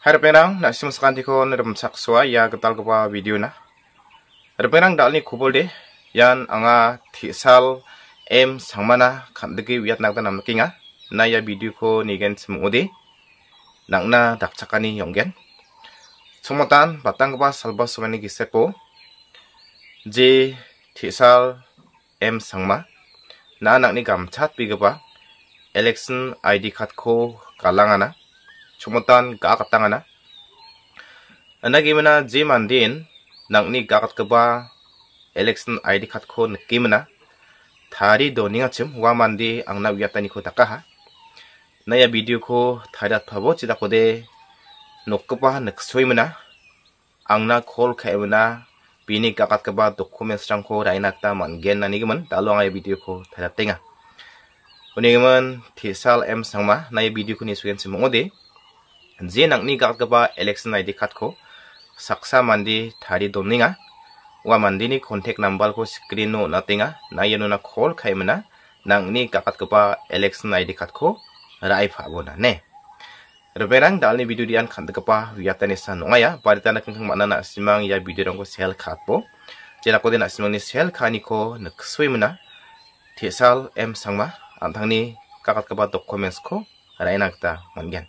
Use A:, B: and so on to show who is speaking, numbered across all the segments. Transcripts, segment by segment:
A: Hai penang, nak sim sekanti ko nerem saksua ya getal kepa video na. Hai penang dal ni kubul deh, yan anga tisal m sangmana kandegi wiat nagda nam kinga. Na ya video ko nigen semudi, nangna dakcakani yonggen. Semutan batang kepa salba sumani gisepo, J tisal M sangma, na anak ni gamcat pi kepa election ID card ko kalangana chumutan ka akat tangana. Anagimana jiman din nangni gakat keba election ID card ko nakimana. Thari do ningachim wamandi angna wiyatani ko takaha. Naya video ko at pabo chida ko de mana, ang na call mana bini gakat keba dokumen rang ko rainakta mangen nanigiman talo ang ya video ko at tenga. Unigman tisal m sangma naya video ko nisugen simongode je nangni galgiba election ID ko saksa mandi thari domninga wa mandini contact number ko screen no natenga na yenuna call khaimena nangni kakatgiba election ID cardko rai phabona ne Reberang dalni video dian khandgiba wiatani sa nongaya baritana kengkeng manana simang ya video ko sel khatbo jera ko dena simang ni sel khani ko nukswimena thesal m sangma antangni kakatgiba documents ko rainakta mangen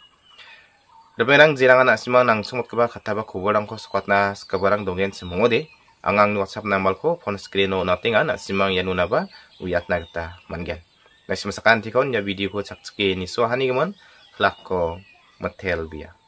A: Lebenang jirangan asima nang sumut keba kataba kuburang ko sukatna skabarang dongen de, Angang WhatsApp nambal ko phone screen no natingan asimang yanuna ba na gita mangen. Nasimasakan tikon ya video ko chakchke ni so hani gemon klak metel biya.